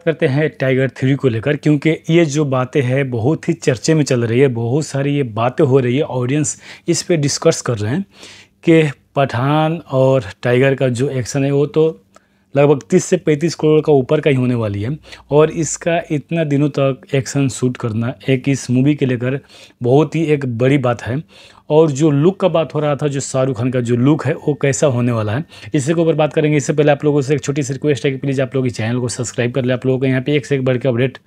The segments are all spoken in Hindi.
बात करते हैं टाइगर थ्री को लेकर क्योंकि ये जो बातें हैं बहुत ही चर्चे में चल रही है बहुत सारी ये बातें हो रही है ऑडियंस इस पर डिस्कस कर रहे हैं कि पठान और टाइगर का जो एक्शन है वो तो लगभग 30 से 35 करोड़ का ऊपर का ही होने वाली है और इसका इतना दिनों तक एक्शन शूट करना एक इस मूवी के लेकर बहुत ही एक बड़ी बात है और जो लुक का बात हो रहा था जो शाहरुख खान का जो लुक है वो कैसा होने वाला है इसी के ऊपर बात करेंगे इससे पहले आप लोगों से एक छोटी सी रिक्वेस्ट है कि प्लीज़ आप लोग इस चैनल को सब्सक्राइब कर ले आप लोगों को यहाँ पर एक से एक बढ़ के अपडेट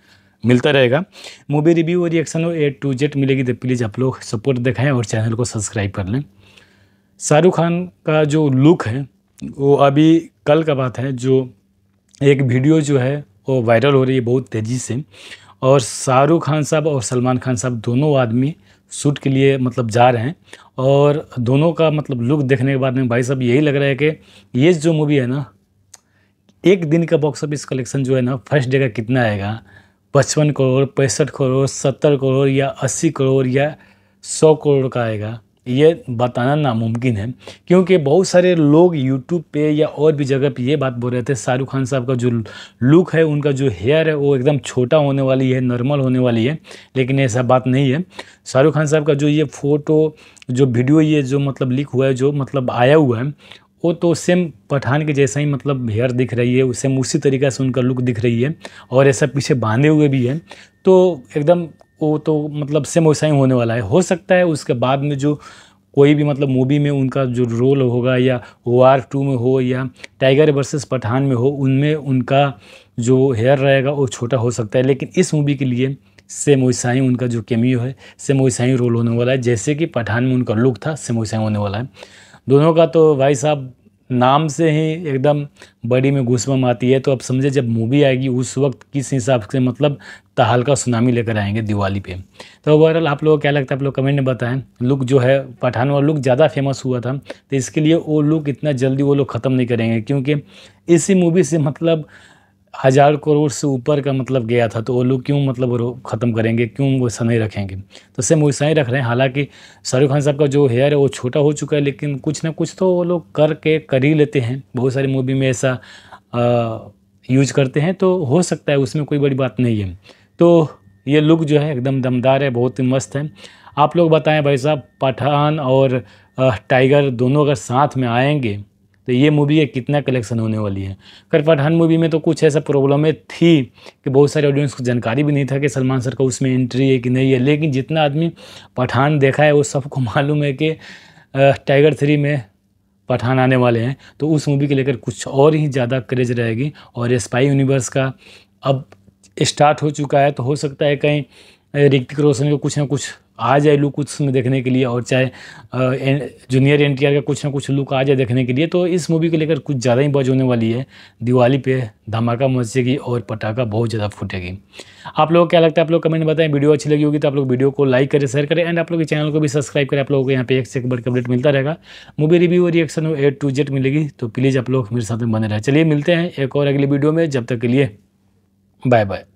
मिलता रहेगा मूवी रिव्यू और रिएक्शन और ए टू जेड मिलेगी तो प्लीज़ आप लोग सपोर्ट दिखाएँ और चैनल को सब्सक्राइब कर लें शाहरुख खान का जो लुक है वो अभी कल का बात है जो एक वीडियो जो है वो वायरल हो रही है बहुत तेज़ी से और शाहरुख खान साहब और सलमान खान साहब दोनों आदमी शूट के लिए मतलब जा रहे हैं और दोनों का मतलब लुक देखने के बाद में भाई साहब यही लग रहा है कि ये जो मूवी है ना एक दिन का बॉक्स ऑफिस कलेक्शन जो है ना फर्स्ट डे का कितना आएगा पचपन करोड़ पैंसठ करोड़ सत्तर करोड़ या अस्सी करोड़ या सौ करोड़ का आएगा ये बताना नामुमकिन है क्योंकि बहुत सारे लोग यूट्यूब पे या और भी जगह पे ये बात बोल रहे थे शाहरुख खान साहब का जो लुक है उनका जो हेयर है वो एकदम छोटा होने वाली है नॉर्मल होने वाली है लेकिन ऐसा बात नहीं है शाहरुख खान साहब का जो ये फ़ोटो जो वीडियो ये जो मतलब लीक हुआ है जो मतलब आया हुआ है वो तो सेम पठान के जैसा ही मतलब हेयर दिख रही है सेम उसी तरीका से उनका लुक दिख रही है और ऐसा पीछे बांधे हुए भी है तो एकदम वो तो मतलब सेम वैसा ही होने वाला है हो सकता है उसके बाद में जो कोई भी मतलब मूवी में उनका जो रोल होगा या आर टू में हो या टाइगर वर्सेस पठान में हो उनमें उनका जो हेयर रहेगा वो छोटा हो सकता है लेकिन इस मूवी के लिए सेम वैसा ही उनका जो केमियो है सेम वैसा ही रोल होने वाला है जैसे कि पठान में उनका लुक था सेम वैसा ही होने वाला है दोनों का तो भाई साहब नाम से ही एकदम बड़ी में घुसबम आती है तो अब समझे जब मूवी आएगी उस वक्त किस हिसाब से मतलब तहाल का सुनामी लेकर आएंगे दिवाली पे तो ओवरऑल आप लोगों को क्या लगता है आप लोग कमेंट में बताएं लुक जो है पठान वाला लुक ज़्यादा फेमस हुआ था तो इसके लिए वो लुक इतना जल्दी वो लोग ख़त्म नहीं करेंगे क्योंकि इसी मूवी से मतलब हज़ार करोड़ से ऊपर का मतलब गया था तो वो लोग क्यों मतलब ख़त्म करेंगे क्यों वो ऐसा नहीं रखेंगे तो सेम वो ऐसा ही रख रहे हैं हालांकि शाहरुख खान साहब का जो हेयर है वो छोटा हो चुका है लेकिन कुछ ना कुछ तो वो लोग करके कर ही लेते हैं बहुत सारी मूवी में ऐसा यूज करते हैं तो हो सकता है उसमें कोई बड़ी बात नहीं है तो ये लुक जो है एकदम दमदार है बहुत ही मस्त है आप लोग बताएं भाई साहब पठान और टाइगर दोनों अगर साथ में आएंगे तो ये मूवी का कितना कलेक्शन होने वाली है खैर पठान मूवी में तो कुछ ऐसा प्रॉब्लमें थी कि बहुत सारे ऑडियंस को जानकारी भी नहीं था कि सलमान सर का उसमें एंट्री है कि नहीं है लेकिन जितना आदमी पठान देखा है वो सबको मालूम है कि टाइगर थ्री में पठान आने वाले हैं तो उस मूवी के लेकर कुछ और ही ज़्यादा क्रेज रहेगी और स्पाई यूनिवर्स का अब स्टार्ट हो चुका है तो हो सकता है कहीं ऋतिक रोशन को कुछ ना कुछ आ जाए लुक उसमें देखने के लिए और चाहे जूनियर एन का कुछ ना कुछ लुक आ जाए देखने के लिए तो इस मूवी को लेकर कुछ ज़्यादा ही बज होने वाली है दिवाली पे धमाका मचेगी और पटाखा बहुत ज़्यादा फूटेगी आप को क्या लगता है आप लोग कमेंट बताएं वीडियो अच्छी लगी होगी तो आप लोग वीडियो को लाइक करें शेयर करें एंड आप लोग के चैनल को भी सब्सक्राइब करें आप लोगों को यहाँ पे एक से एक बड़ अपडेट मिलता रहेगा मूवी रिव्यू और रिएक्शन ए टू जेड मिलेगी तो प्लीज़ आप लोग मेरे साथ में बने रहें चलिए मिलते हैं एक और अगले वीडियो में जब तक के लिए बाय बाय